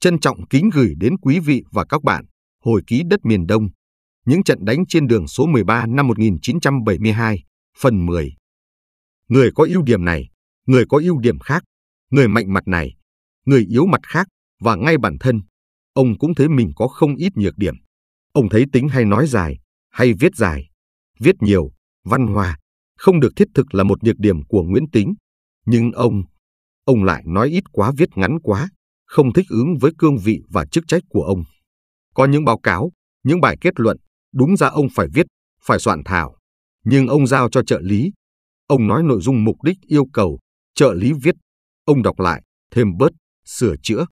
Trân trọng kính gửi đến quý vị và các bạn hồi ký đất miền Đông, những trận đánh trên đường số 13 năm 1972, phần 10. Người có ưu điểm này, người có ưu điểm khác, người mạnh mặt này, người yếu mặt khác và ngay bản thân, ông cũng thấy mình có không ít nhược điểm. Ông thấy tính hay nói dài, hay viết dài, viết nhiều, văn hòa, không được thiết thực là một nhược điểm của Nguyễn Tính. Nhưng ông, ông lại nói ít quá viết ngắn quá, không thích ứng với cương vị và chức trách của ông. Có những báo cáo, những bài kết luận, đúng ra ông phải viết, phải soạn thảo, nhưng ông giao cho trợ lý. Ông nói nội dung mục đích yêu cầu, trợ lý viết, ông đọc lại, thêm bớt, sửa chữa.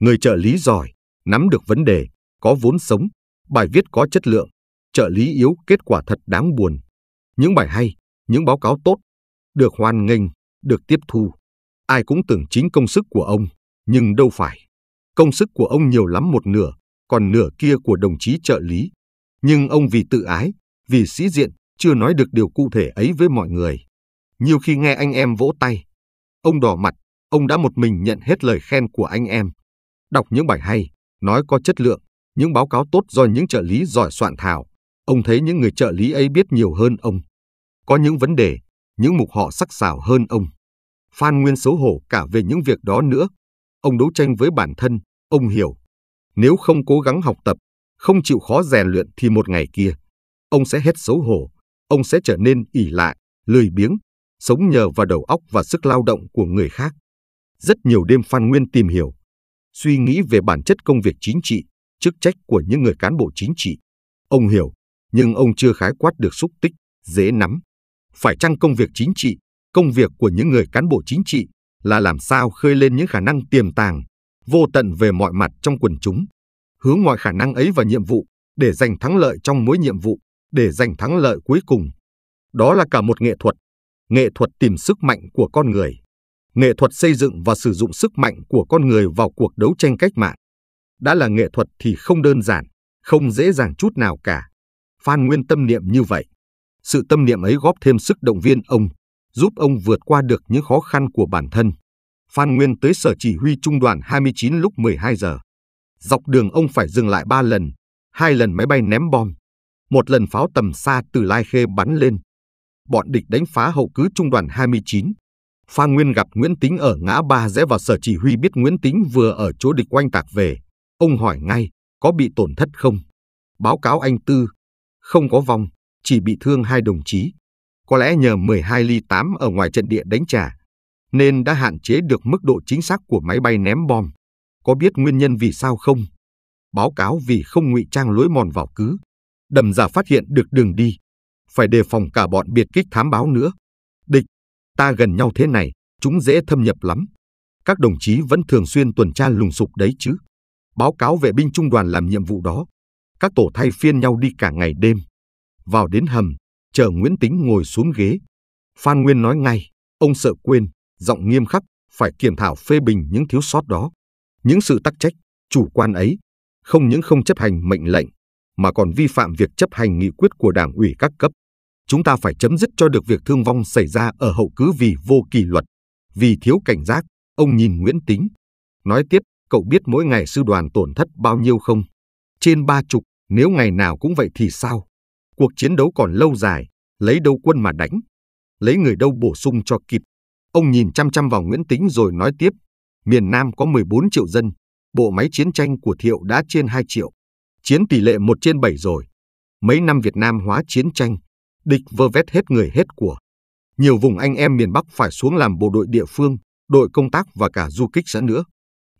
Người trợ lý giỏi, nắm được vấn đề, có vốn sống, bài viết có chất lượng, trợ lý yếu kết quả thật đáng buồn. Những bài hay, những báo cáo tốt, được hoan nghênh, được tiếp thu. Ai cũng tưởng chính công sức của ông nhưng đâu phải. Công sức của ông nhiều lắm một nửa, còn nửa kia của đồng chí trợ lý. Nhưng ông vì tự ái, vì sĩ diện, chưa nói được điều cụ thể ấy với mọi người. Nhiều khi nghe anh em vỗ tay, ông đỏ mặt, ông đã một mình nhận hết lời khen của anh em. Đọc những bài hay, nói có chất lượng, những báo cáo tốt do những trợ lý giỏi soạn thảo, ông thấy những người trợ lý ấy biết nhiều hơn ông. Có những vấn đề, những mục họ sắc sảo hơn ông. Phan Nguyên xấu hổ cả về những việc đó nữa, ông đấu tranh với bản thân, ông hiểu. Nếu không cố gắng học tập, không chịu khó rèn luyện thì một ngày kia, ông sẽ hết xấu hổ, ông sẽ trở nên ỉ lại, lười biếng, sống nhờ vào đầu óc và sức lao động của người khác. Rất nhiều đêm Phan Nguyên tìm hiểu, suy nghĩ về bản chất công việc chính trị, chức trách của những người cán bộ chính trị. Ông hiểu, nhưng ông chưa khái quát được xúc tích, dễ nắm. Phải chăng công việc chính trị, công việc của những người cán bộ chính trị là làm sao khơi lên những khả năng tiềm tàng, vô tận về mọi mặt trong quần chúng, hướng mọi khả năng ấy vào nhiệm vụ để giành thắng lợi trong mỗi nhiệm vụ, để giành thắng lợi cuối cùng. Đó là cả một nghệ thuật, nghệ thuật tìm sức mạnh của con người, nghệ thuật xây dựng và sử dụng sức mạnh của con người vào cuộc đấu tranh cách mạng. Đã là nghệ thuật thì không đơn giản, không dễ dàng chút nào cả. Phan Nguyên tâm niệm như vậy. Sự tâm niệm ấy góp thêm sức động viên ông giúp ông vượt qua được những khó khăn của bản thân. Phan Nguyên tới sở chỉ huy trung đoàn 29 lúc 12 giờ. Dọc đường ông phải dừng lại 3 lần, hai lần máy bay ném bom, một lần pháo tầm xa từ Lai Khê bắn lên. Bọn địch đánh phá hậu cứ trung đoàn 29. Phan Nguyên gặp Nguyễn Tính ở ngã ba rẽ vào sở chỉ huy biết Nguyễn Tính vừa ở chỗ địch quanh tạc về. Ông hỏi ngay, có bị tổn thất không? Báo cáo anh Tư, không có vong, chỉ bị thương hai đồng chí có lẽ nhờ 12 ly 8 ở ngoài trận địa đánh trả, nên đã hạn chế được mức độ chính xác của máy bay ném bom. Có biết nguyên nhân vì sao không? Báo cáo vì không ngụy trang lối mòn vào cứ. Đầm giả phát hiện được đường đi. Phải đề phòng cả bọn biệt kích thám báo nữa. Địch, ta gần nhau thế này, chúng dễ thâm nhập lắm. Các đồng chí vẫn thường xuyên tuần tra lùng sục đấy chứ. Báo cáo vệ binh trung đoàn làm nhiệm vụ đó. Các tổ thay phiên nhau đi cả ngày đêm. Vào đến hầm, chờ Nguyễn Tính ngồi xuống ghế. Phan Nguyên nói ngay, ông sợ quên, giọng nghiêm khắc, phải kiểm thảo phê bình những thiếu sót đó. Những sự tắc trách, chủ quan ấy, không những không chấp hành mệnh lệnh, mà còn vi phạm việc chấp hành nghị quyết của đảng ủy các cấp. Chúng ta phải chấm dứt cho được việc thương vong xảy ra ở hậu cứ vì vô kỳ luật, vì thiếu cảnh giác, ông nhìn Nguyễn Tính. Nói tiếp, cậu biết mỗi ngày sư đoàn tổn thất bao nhiêu không? Trên ba chục, nếu ngày nào cũng vậy thì sao? Cuộc chiến đấu còn lâu dài, lấy đâu quân mà đánh, lấy người đâu bổ sung cho kịp. Ông nhìn chăm chăm vào Nguyễn Tính rồi nói tiếp, miền Nam có 14 triệu dân, bộ máy chiến tranh của Thiệu đã trên 2 triệu. Chiến tỷ lệ 1 trên 7 rồi. Mấy năm Việt Nam hóa chiến tranh, địch vơ vét hết người hết của. Nhiều vùng anh em miền Bắc phải xuống làm bộ đội địa phương, đội công tác và cả du kích xã nữa.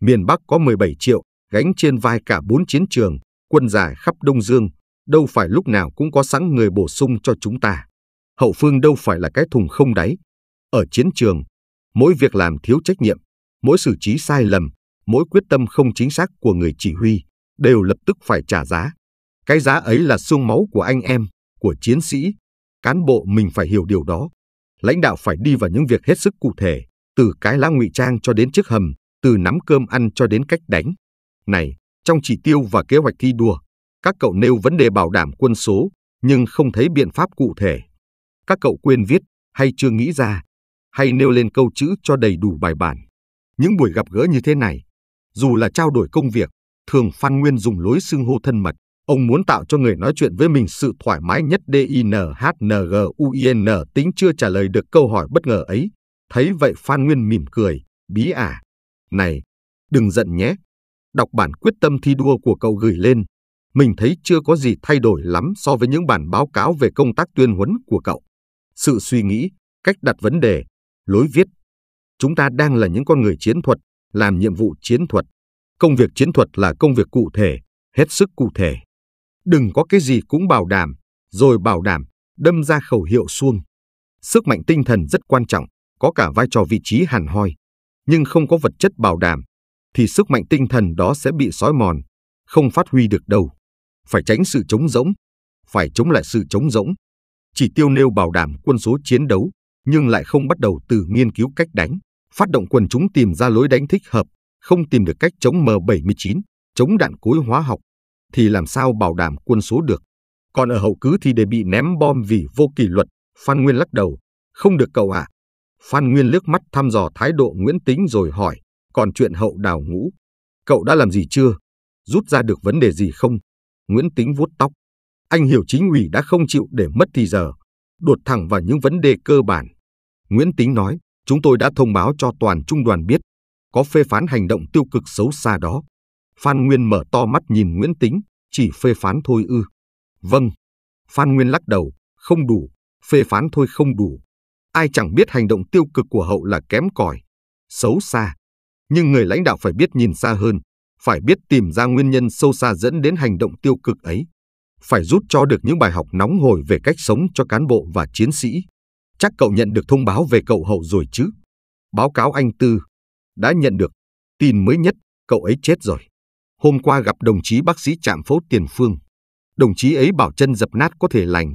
Miền Bắc có 17 triệu, gánh trên vai cả bốn chiến trường, quân dài khắp Đông Dương, đâu phải lúc nào cũng có sẵn người bổ sung cho chúng ta. Hậu phương đâu phải là cái thùng không đáy. Ở chiến trường, mỗi việc làm thiếu trách nhiệm, mỗi xử trí sai lầm, mỗi quyết tâm không chính xác của người chỉ huy đều lập tức phải trả giá. Cái giá ấy là xương máu của anh em, của chiến sĩ. Cán bộ mình phải hiểu điều đó. Lãnh đạo phải đi vào những việc hết sức cụ thể, từ cái lá ngụy trang cho đến chiếc hầm, từ nắm cơm ăn cho đến cách đánh. Này, trong chỉ tiêu và kế hoạch thi đua, các cậu nêu vấn đề bảo đảm quân số, nhưng không thấy biện pháp cụ thể. Các cậu quên viết, hay chưa nghĩ ra, hay nêu lên câu chữ cho đầy đủ bài bản. Những buổi gặp gỡ như thế này, dù là trao đổi công việc, thường Phan Nguyên dùng lối xưng hô thân mật. Ông muốn tạo cho người nói chuyện với mình sự thoải mái nhất DINHNGUIN tính chưa trả lời được câu hỏi bất ngờ ấy. Thấy vậy Phan Nguyên mỉm cười, bí ả. À. Này, đừng giận nhé. Đọc bản quyết tâm thi đua của cậu gửi lên, mình thấy chưa có gì thay đổi lắm so với những bản báo cáo về công tác tuyên huấn của cậu. Sự suy nghĩ, cách đặt vấn đề, lối viết. Chúng ta đang là những con người chiến thuật, làm nhiệm vụ chiến thuật. Công việc chiến thuật là công việc cụ thể, hết sức cụ thể. Đừng có cái gì cũng bảo đảm, rồi bảo đảm, đâm ra khẩu hiệu suông. Sức mạnh tinh thần rất quan trọng, có cả vai trò vị trí hẳn hoi, nhưng không có vật chất bảo đảm, thì sức mạnh tinh thần đó sẽ bị sói mòn, không phát huy được đâu phải tránh sự chống rỗng, phải chống lại sự chống rỗng. Chỉ tiêu nêu bảo đảm quân số chiến đấu nhưng lại không bắt đầu từ nghiên cứu cách đánh, phát động quần chúng tìm ra lối đánh thích hợp, không tìm được cách chống M79, chống đạn cối hóa học thì làm sao bảo đảm quân số được. Còn ở hậu cứ thì để bị ném bom vì vô kỷ luật, Phan Nguyên lắc đầu, không được cậu ạ. À. Phan Nguyên liếc mắt thăm dò thái độ Nguyễn Tính rồi hỏi, còn chuyện hậu đào ngũ, cậu đã làm gì chưa? Rút ra được vấn đề gì không? Nguyễn Tính vuốt tóc. Anh hiểu chính ủy đã không chịu để mất thì giờ, đột thẳng vào những vấn đề cơ bản. Nguyễn Tính nói, chúng tôi đã thông báo cho toàn trung đoàn biết, có phê phán hành động tiêu cực xấu xa đó. Phan Nguyên mở to mắt nhìn Nguyễn Tính, chỉ phê phán thôi ư. Vâng. Phan Nguyên lắc đầu, không đủ, phê phán thôi không đủ. Ai chẳng biết hành động tiêu cực của hậu là kém cỏi, xấu xa. Nhưng người lãnh đạo phải biết nhìn xa hơn, phải biết tìm ra nguyên nhân sâu xa dẫn đến hành động tiêu cực ấy, phải rút cho được những bài học nóng hổi về cách sống cho cán bộ và chiến sĩ. Chắc cậu nhận được thông báo về cậu hậu rồi chứ? Báo cáo anh Tư. Đã nhận được. Tin mới nhất, cậu ấy chết rồi. Hôm qua gặp đồng chí bác sĩ trạm phẫu tiền phương. Đồng chí ấy bảo chân dập nát có thể lành.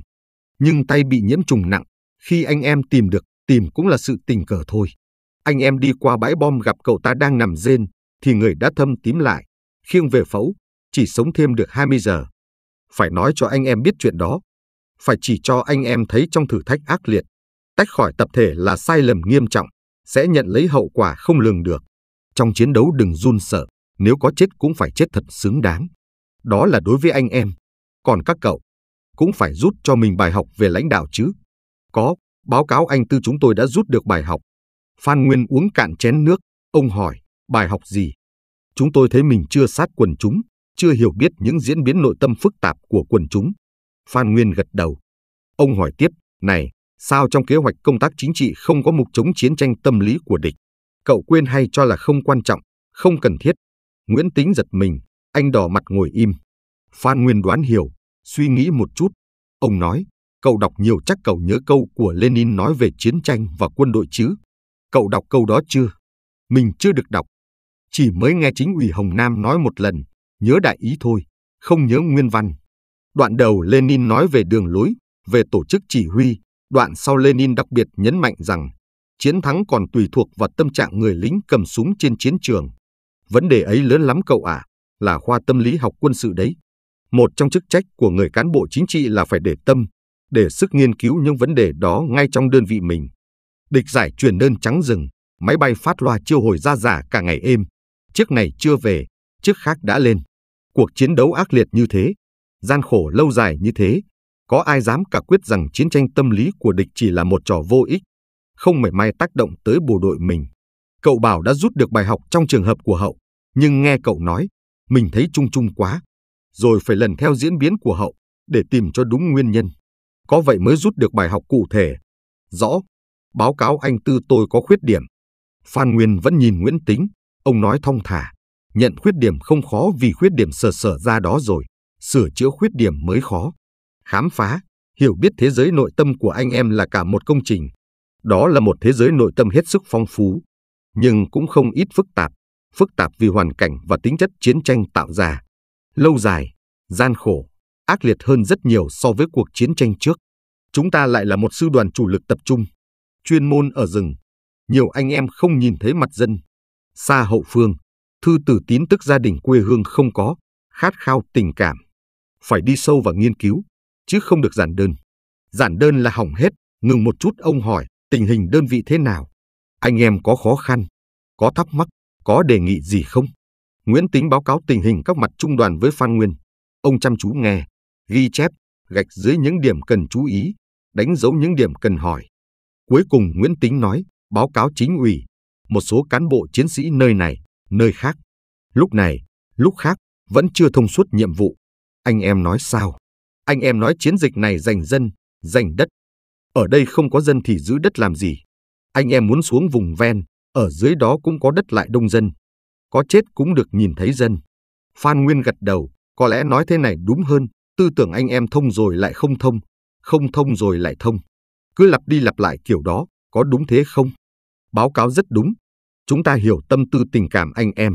Nhưng tay bị nhiễm trùng nặng. Khi anh em tìm được, tìm cũng là sự tình cờ thôi. Anh em đi qua bãi bom gặp cậu ta đang nằm rên, thì người đã thâm tím lại, khiêng về phẫu, chỉ sống thêm được 20 giờ. Phải nói cho anh em biết chuyện đó. Phải chỉ cho anh em thấy trong thử thách ác liệt, tách khỏi tập thể là sai lầm nghiêm trọng, sẽ nhận lấy hậu quả không lường được. Trong chiến đấu đừng run sợ, nếu có chết cũng phải chết thật xứng đáng. Đó là đối với anh em. Còn các cậu, cũng phải rút cho mình bài học về lãnh đạo chứ. Có, báo cáo anh Tư chúng tôi đã rút được bài học. Phan Nguyên uống cạn chén nước, ông hỏi bài học gì? Chúng tôi thấy mình chưa sát quần chúng, chưa hiểu biết những diễn biến nội tâm phức tạp của quần chúng. Phan Nguyên gật đầu. Ông hỏi tiếp, này, sao trong kế hoạch công tác chính trị không có mục chống chiến tranh tâm lý của địch? Cậu quên hay cho là không quan trọng, không cần thiết. Nguyễn Tính giật mình, anh đỏ mặt ngồi im. Phan Nguyên đoán hiểu, suy nghĩ một chút. Ông nói, cậu đọc nhiều chắc cậu nhớ câu của Lenin nói về chiến tranh và quân đội chứ. Cậu đọc câu đó chưa? Mình chưa được đọc, chỉ mới nghe chính ủy Hồng Nam nói một lần, nhớ đại ý thôi, không nhớ nguyên văn. Đoạn đầu Lenin nói về đường lối, về tổ chức chỉ huy, đoạn sau Lenin đặc biệt nhấn mạnh rằng chiến thắng còn tùy thuộc vào tâm trạng người lính cầm súng trên chiến trường. Vấn đề ấy lớn lắm cậu ạ, à, là khoa tâm lý học quân sự đấy. Một trong chức trách của người cán bộ chính trị là phải để tâm, để sức nghiên cứu những vấn đề đó ngay trong đơn vị mình. Địch giải truyền đơn trắng rừng, máy bay phát loa chiêu hồi ra giả cả ngày êm, chiếc này chưa về, chiếc khác đã lên. Cuộc chiến đấu ác liệt như thế, gian khổ lâu dài như thế, có ai dám cả quyết rằng chiến tranh tâm lý của địch chỉ là một trò vô ích, không mảy may tác động tới bộ đội mình. Cậu bảo đã rút được bài học trong trường hợp của hậu, nhưng nghe cậu nói, mình thấy chung chung quá, rồi phải lần theo diễn biến của hậu để tìm cho đúng nguyên nhân. Có vậy mới rút được bài học cụ thể. Rõ, báo cáo anh Tư tôi có khuyết điểm. Phan Nguyên vẫn nhìn Nguyễn Tính, Ông nói thong thả, nhận khuyết điểm không khó vì khuyết điểm sờ sờ ra đó rồi, sửa chữa khuyết điểm mới khó. Khám phá, hiểu biết thế giới nội tâm của anh em là cả một công trình. Đó là một thế giới nội tâm hết sức phong phú, nhưng cũng không ít phức tạp, phức tạp vì hoàn cảnh và tính chất chiến tranh tạo ra. Lâu dài, gian khổ, ác liệt hơn rất nhiều so với cuộc chiến tranh trước. Chúng ta lại là một sư đoàn chủ lực tập trung, chuyên môn ở rừng. Nhiều anh em không nhìn thấy mặt dân, xa hậu phương, thư từ tín tức gia đình quê hương không có, khát khao tình cảm. Phải đi sâu và nghiên cứu, chứ không được giản đơn. Giản đơn là hỏng hết, ngừng một chút ông hỏi tình hình đơn vị thế nào. Anh em có khó khăn, có thắc mắc, có đề nghị gì không? Nguyễn Tính báo cáo tình hình các mặt trung đoàn với Phan Nguyên. Ông chăm chú nghe, ghi chép, gạch dưới những điểm cần chú ý, đánh dấu những điểm cần hỏi. Cuối cùng Nguyễn Tính nói, báo cáo chính ủy, một số cán bộ chiến sĩ nơi này, nơi khác. Lúc này, lúc khác, vẫn chưa thông suốt nhiệm vụ. Anh em nói sao? Anh em nói chiến dịch này giành dân, giành đất. Ở đây không có dân thì giữ đất làm gì? Anh em muốn xuống vùng ven, ở dưới đó cũng có đất lại đông dân. Có chết cũng được nhìn thấy dân. Phan Nguyên gật đầu, có lẽ nói thế này đúng hơn, tư tưởng anh em thông rồi lại không thông, không thông rồi lại thông. Cứ lặp đi lặp lại kiểu đó, có đúng thế không? Báo cáo rất đúng, chúng ta hiểu tâm tư tình cảm anh em.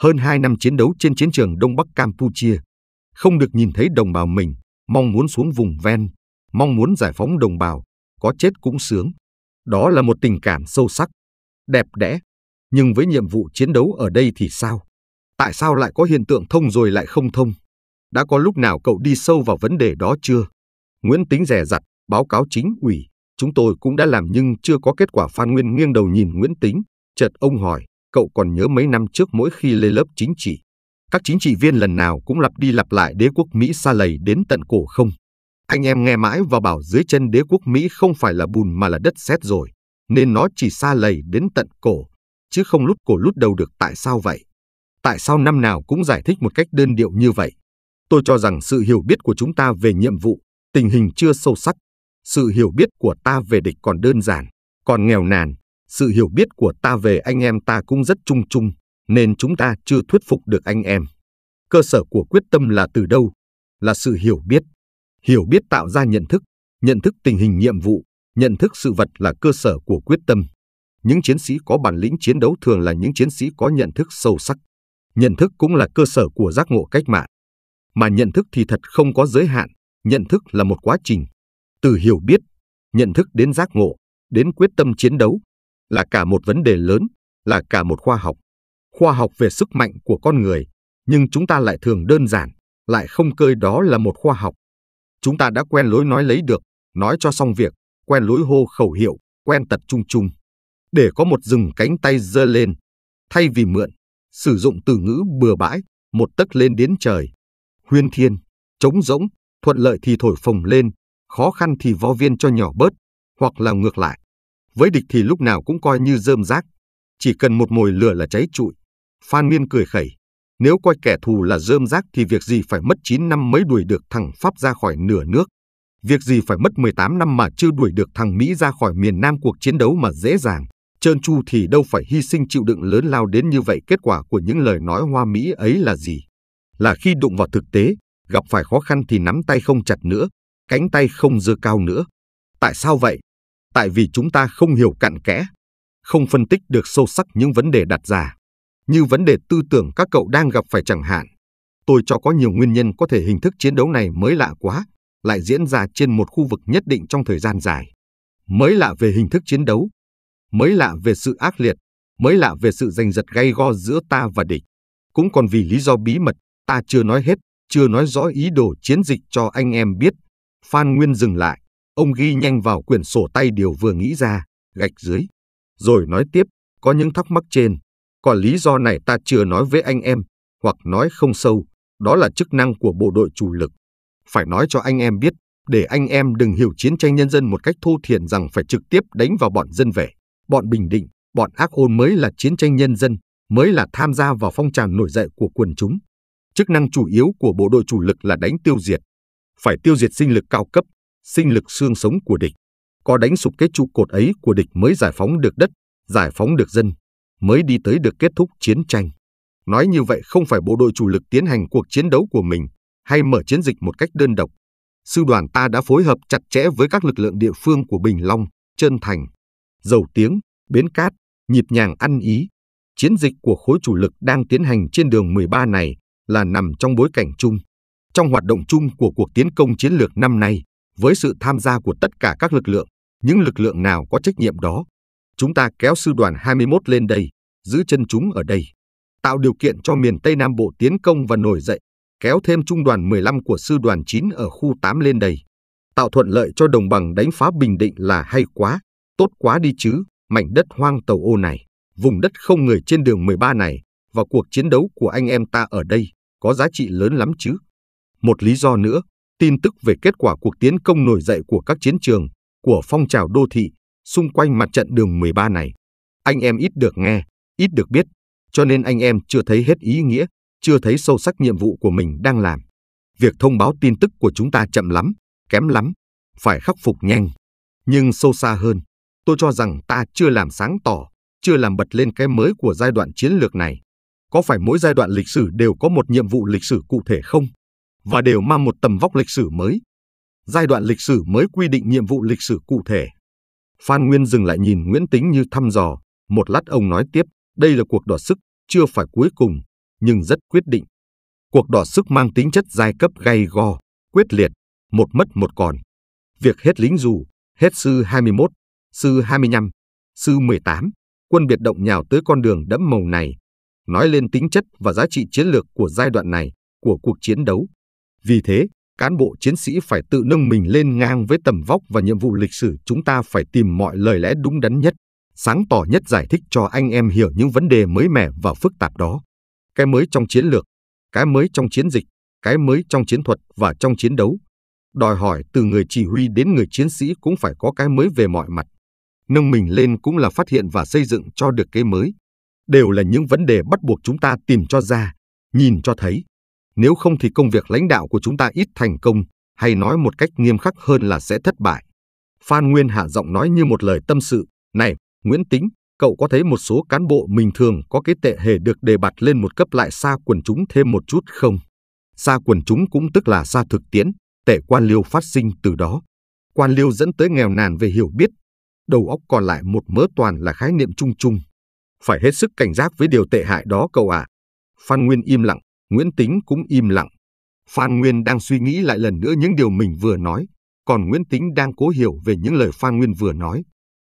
Hơn hai năm chiến đấu trên chiến trường Đông Bắc Campuchia, không được nhìn thấy đồng bào mình, mong muốn xuống vùng ven, mong muốn giải phóng đồng bào, có chết cũng sướng. Đó là một tình cảm sâu sắc, đẹp đẽ. Nhưng với nhiệm vụ chiến đấu ở đây thì sao? Tại sao lại có hiện tượng thông rồi lại không thông? Đã có lúc nào cậu đi sâu vào vấn đề đó chưa? Nguyễn Tính rẻ dặt báo cáo chính ủy, chúng tôi cũng đã làm nhưng chưa có kết quả Phan Nguyên nghiêng đầu nhìn Nguyễn Tính, Chợt ông hỏi, cậu còn nhớ mấy năm trước mỗi khi lên lớp chính trị, các chính trị viên lần nào cũng lặp đi lặp lại đế quốc Mỹ xa lầy đến tận cổ không? Anh em nghe mãi và bảo dưới chân đế quốc Mỹ không phải là bùn mà là đất sét rồi, nên nó chỉ xa lầy đến tận cổ, chứ không lút cổ lút đầu được tại sao vậy? Tại sao năm nào cũng giải thích một cách đơn điệu như vậy? Tôi cho rằng sự hiểu biết của chúng ta về nhiệm vụ, tình hình chưa sâu sắc. Sự hiểu biết của ta về địch còn đơn giản, còn nghèo nàn, sự hiểu biết của ta về anh em ta cũng rất chung chung, nên chúng ta chưa thuyết phục được anh em. Cơ sở của quyết tâm là từ đâu? Là sự hiểu biết. Hiểu biết tạo ra nhận thức, nhận thức tình hình nhiệm vụ, nhận thức sự vật là cơ sở của quyết tâm. Những chiến sĩ có bản lĩnh chiến đấu thường là những chiến sĩ có nhận thức sâu sắc. Nhận thức cũng là cơ sở của giác ngộ cách mạng. Mà nhận thức thì thật không có giới hạn, nhận thức là một quá trình. Từ hiểu biết, nhận thức đến giác ngộ, đến quyết tâm chiến đấu, là cả một vấn đề lớn, là cả một khoa học. Khoa học về sức mạnh của con người, nhưng chúng ta lại thường đơn giản, lại không coi đó là một khoa học. Chúng ta đã quen lối nói lấy được, nói cho xong việc, quen lối hô khẩu hiệu, quen tật chung chung. Để có một rừng cánh tay dơ lên, thay vì mượn, sử dụng từ ngữ bừa bãi, một tấc lên đến trời. Huyên thiên, trống rỗng, thuận lợi thì thổi phồng lên, khó khăn thì vo viên cho nhỏ bớt, hoặc là ngược lại, với địch thì lúc nào cũng coi như rơm rác, chỉ cần một mồi lửa là cháy trụi. Phan Miên cười khẩy, nếu coi kẻ thù là rơm rác thì việc gì phải mất 9 năm mới đuổi được thằng Pháp ra khỏi nửa nước. Việc gì phải mất 18 năm mà chưa đuổi được thằng Mỹ ra khỏi miền Nam cuộc chiến đấu mà dễ dàng. Trơn tru thì đâu phải hy sinh chịu đựng lớn lao đến như vậy. Kết quả của những lời nói hoa Mỹ ấy là gì? Là khi đụng vào thực tế, gặp phải khó khăn thì nắm tay không chặt nữa, cánh tay không dơ cao nữa. Tại sao vậy? tại vì chúng ta không hiểu cặn kẽ, không phân tích được sâu sắc những vấn đề đặt ra, như vấn đề tư tưởng các cậu đang gặp phải chẳng hạn. Tôi cho có nhiều nguyên nhân có thể hình thức chiến đấu này mới lạ quá, lại diễn ra trên một khu vực nhất định trong thời gian dài. Mới lạ về hình thức chiến đấu, mới lạ về sự ác liệt, mới lạ về sự giành giật gay go giữa ta và địch. Cũng còn vì lý do bí mật, ta chưa nói hết, chưa nói rõ ý đồ chiến dịch cho anh em biết. Phan Nguyên dừng lại, Ông ghi nhanh vào quyển sổ tay điều vừa nghĩ ra, gạch dưới. Rồi nói tiếp, có những thắc mắc trên. Còn lý do này ta chưa nói với anh em, hoặc nói không sâu, đó là chức năng của bộ đội chủ lực. Phải nói cho anh em biết, để anh em đừng hiểu chiến tranh nhân dân một cách thô thiển rằng phải trực tiếp đánh vào bọn dân vẻ, bọn Bình Định, bọn ác ôn mới là chiến tranh nhân dân, mới là tham gia vào phong trào nổi dậy của quần chúng. Chức năng chủ yếu của bộ đội chủ lực là đánh tiêu diệt. Phải tiêu diệt sinh lực cao cấp, sinh lực xương sống của địch. Có đánh sụp cái trụ cột ấy của địch mới giải phóng được đất, giải phóng được dân, mới đi tới được kết thúc chiến tranh. Nói như vậy không phải bộ đội chủ lực tiến hành cuộc chiến đấu của mình hay mở chiến dịch một cách đơn độc. Sư đoàn ta đã phối hợp chặt chẽ với các lực lượng địa phương của Bình Long, Trân Thành, Dầu Tiếng, Bến Cát, Nhịp Nhàng Ăn Ý. Chiến dịch của khối chủ lực đang tiến hành trên đường 13 này là nằm trong bối cảnh chung, trong hoạt động chung của cuộc tiến công chiến lược năm nay với sự tham gia của tất cả các lực lượng, những lực lượng nào có trách nhiệm đó. Chúng ta kéo sư đoàn 21 lên đây, giữ chân chúng ở đây, tạo điều kiện cho miền Tây Nam Bộ tiến công và nổi dậy, kéo thêm trung đoàn 15 của sư đoàn 9 ở khu 8 lên đây, tạo thuận lợi cho đồng bằng đánh phá Bình Định là hay quá, tốt quá đi chứ, mảnh đất hoang tàu ô này, vùng đất không người trên đường 13 này và cuộc chiến đấu của anh em ta ở đây có giá trị lớn lắm chứ. Một lý do nữa tin tức về kết quả cuộc tiến công nổi dậy của các chiến trường, của phong trào đô thị xung quanh mặt trận đường 13 này. Anh em ít được nghe, ít được biết, cho nên anh em chưa thấy hết ý nghĩa, chưa thấy sâu sắc nhiệm vụ của mình đang làm. Việc thông báo tin tức của chúng ta chậm lắm, kém lắm, phải khắc phục nhanh. Nhưng sâu xa hơn, tôi cho rằng ta chưa làm sáng tỏ, chưa làm bật lên cái mới của giai đoạn chiến lược này. Có phải mỗi giai đoạn lịch sử đều có một nhiệm vụ lịch sử cụ thể không? và đều mang một tầm vóc lịch sử mới. Giai đoạn lịch sử mới quy định nhiệm vụ lịch sử cụ thể. Phan Nguyên dừng lại nhìn Nguyễn Tính như thăm dò, một lát ông nói tiếp, đây là cuộc đỏ sức, chưa phải cuối cùng, nhưng rất quyết định. Cuộc đỏ sức mang tính chất giai cấp gay go, quyết liệt, một mất một còn. Việc hết lính dù, hết sư 21, sư 25, sư 18, quân biệt động nhào tới con đường đẫm màu này, nói lên tính chất và giá trị chiến lược của giai đoạn này, của cuộc chiến đấu. Vì thế, cán bộ chiến sĩ phải tự nâng mình lên ngang với tầm vóc và nhiệm vụ lịch sử chúng ta phải tìm mọi lời lẽ đúng đắn nhất, sáng tỏ nhất giải thích cho anh em hiểu những vấn đề mới mẻ và phức tạp đó. Cái mới trong chiến lược, cái mới trong chiến dịch, cái mới trong chiến thuật và trong chiến đấu. Đòi hỏi từ người chỉ huy đến người chiến sĩ cũng phải có cái mới về mọi mặt. Nâng mình lên cũng là phát hiện và xây dựng cho được cái mới. Đều là những vấn đề bắt buộc chúng ta tìm cho ra, nhìn cho thấy. Nếu không thì công việc lãnh đạo của chúng ta ít thành công, hay nói một cách nghiêm khắc hơn là sẽ thất bại. Phan Nguyên hạ giọng nói như một lời tâm sự, "Này, Nguyễn Tính, cậu có thấy một số cán bộ bình thường có cái tệ hề được đề bạt lên một cấp lại xa quần chúng thêm một chút không?" Xa quần chúng cũng tức là xa thực tiễn, tệ quan liêu phát sinh từ đó. Quan liêu dẫn tới nghèo nàn về hiểu biết, đầu óc còn lại một mớ toàn là khái niệm chung chung. Phải hết sức cảnh giác với điều tệ hại đó cậu ạ. À. Phan Nguyên im lặng, Nguyễn Tính cũng im lặng. Phan Nguyên đang suy nghĩ lại lần nữa những điều mình vừa nói, còn Nguyễn Tính đang cố hiểu về những lời Phan Nguyên vừa nói.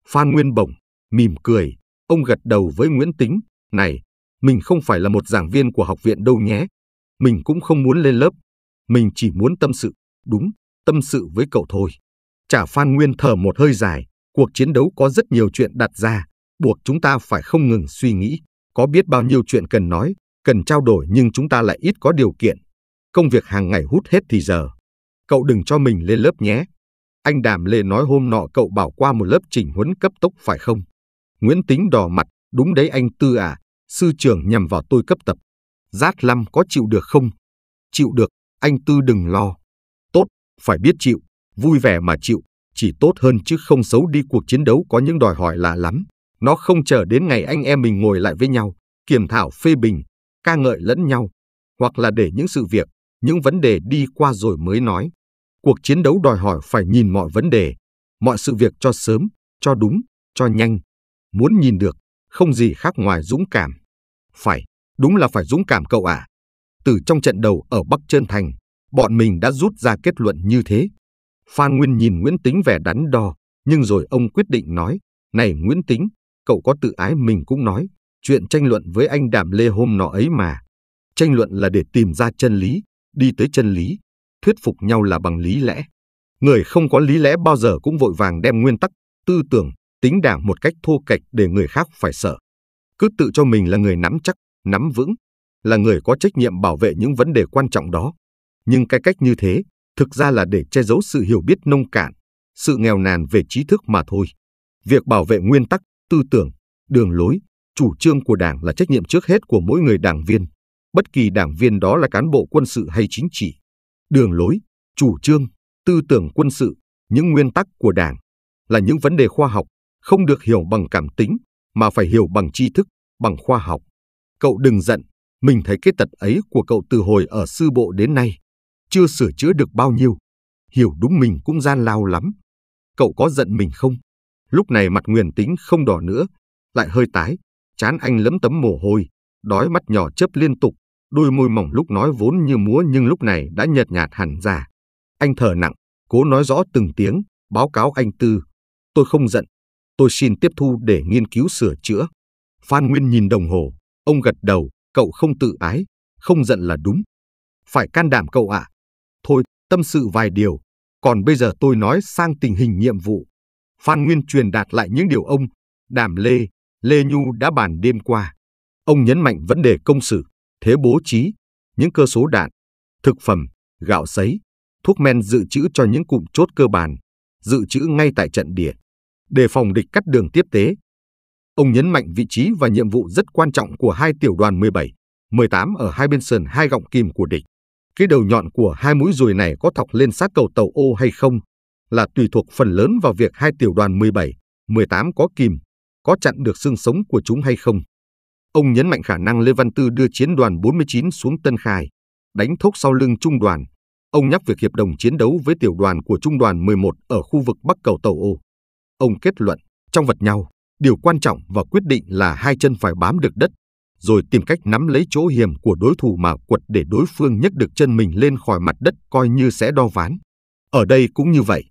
Phan Nguyên bổng, mỉm cười, ông gật đầu với Nguyễn Tính, này, mình không phải là một giảng viên của học viện đâu nhé. Mình cũng không muốn lên lớp, mình chỉ muốn tâm sự, đúng, tâm sự với cậu thôi. Chả Phan Nguyên thở một hơi dài, cuộc chiến đấu có rất nhiều chuyện đặt ra, buộc chúng ta phải không ngừng suy nghĩ, có biết bao nhiêu chuyện cần nói, cần trao đổi nhưng chúng ta lại ít có điều kiện. Công việc hàng ngày hút hết thì giờ. Cậu đừng cho mình lên lớp nhé. Anh Đàm Lê nói hôm nọ cậu bảo qua một lớp trình huấn cấp tốc phải không? Nguyễn Tính đỏ mặt, đúng đấy anh Tư à, sư trưởng nhằm vào tôi cấp tập. Giát lăm có chịu được không? Chịu được, anh Tư đừng lo. Tốt, phải biết chịu, vui vẻ mà chịu, chỉ tốt hơn chứ không xấu đi cuộc chiến đấu có những đòi hỏi lạ lắm. Nó không chờ đến ngày anh em mình ngồi lại với nhau, kiểm thảo phê bình, ca ngợi lẫn nhau, hoặc là để những sự việc, những vấn đề đi qua rồi mới nói. Cuộc chiến đấu đòi hỏi phải nhìn mọi vấn đề, mọi sự việc cho sớm, cho đúng, cho nhanh. Muốn nhìn được, không gì khác ngoài dũng cảm. Phải, đúng là phải dũng cảm cậu ạ. À. Từ trong trận đầu ở Bắc Trơn Thành, bọn mình đã rút ra kết luận như thế. Phan Nguyên nhìn Nguyễn Tính vẻ đắn đo, nhưng rồi ông quyết định nói, này Nguyễn Tính, cậu có tự ái mình cũng nói, chuyện tranh luận với anh Đàm Lê hôm nọ ấy mà. Tranh luận là để tìm ra chân lý, đi tới chân lý, thuyết phục nhau là bằng lý lẽ. Người không có lý lẽ bao giờ cũng vội vàng đem nguyên tắc, tư tưởng, tính đảng một cách thô kệch để người khác phải sợ. Cứ tự cho mình là người nắm chắc, nắm vững, là người có trách nhiệm bảo vệ những vấn đề quan trọng đó. Nhưng cái cách như thế, thực ra là để che giấu sự hiểu biết nông cạn, sự nghèo nàn về trí thức mà thôi. Việc bảo vệ nguyên tắc, tư tưởng, đường lối, chủ trương của Đảng là trách nhiệm trước hết của mỗi người đảng viên, bất kỳ đảng viên đó là cán bộ quân sự hay chính trị. Đường lối, chủ trương, tư tưởng quân sự, những nguyên tắc của Đảng là những vấn đề khoa học, không được hiểu bằng cảm tính mà phải hiểu bằng tri thức, bằng khoa học. Cậu đừng giận, mình thấy cái tật ấy của cậu từ hồi ở sư bộ đến nay, chưa sửa chữa được bao nhiêu. Hiểu đúng mình cũng gian lao lắm. Cậu có giận mình không? Lúc này mặt Nguyền Tính không đỏ nữa, lại hơi tái, chán anh lấm tấm mồ hôi, đói mắt nhỏ chớp liên tục, đôi môi mỏng lúc nói vốn như múa nhưng lúc này đã nhợt nhạt hẳn ra. Anh thở nặng, cố nói rõ từng tiếng, báo cáo anh Tư. Tôi không giận, tôi xin tiếp thu để nghiên cứu sửa chữa. Phan Nguyên nhìn đồng hồ, ông gật đầu, cậu không tự ái, không giận là đúng. Phải can đảm cậu ạ. À. Thôi, tâm sự vài điều, còn bây giờ tôi nói sang tình hình nhiệm vụ. Phan Nguyên truyền đạt lại những điều ông, Đàm Lê, Lê Nhu đã bàn đêm qua. Ông nhấn mạnh vấn đề công sự, thế bố trí, những cơ số đạn, thực phẩm, gạo sấy, thuốc men dự trữ cho những cụm chốt cơ bản, dự trữ ngay tại trận địa, đề phòng địch cắt đường tiếp tế. Ông nhấn mạnh vị trí và nhiệm vụ rất quan trọng của hai tiểu đoàn 17, 18 ở hai bên sườn hai gọng kìm của địch. Cái đầu nhọn của hai mũi dùi này có thọc lên sát cầu tàu ô hay không là tùy thuộc phần lớn vào việc hai tiểu đoàn 17, 18 có kìm có chặn được xương sống của chúng hay không. Ông nhấn mạnh khả năng Lê Văn Tư đưa chiến đoàn 49 xuống Tân Khai, đánh thốc sau lưng trung đoàn. Ông nhắc việc hiệp đồng chiến đấu với tiểu đoàn của trung đoàn 11 ở khu vực Bắc Cầu Tàu Ô. Ông kết luận, trong vật nhau, điều quan trọng và quyết định là hai chân phải bám được đất, rồi tìm cách nắm lấy chỗ hiểm của đối thủ mà quật để đối phương nhấc được chân mình lên khỏi mặt đất coi như sẽ đo ván. Ở đây cũng như vậy,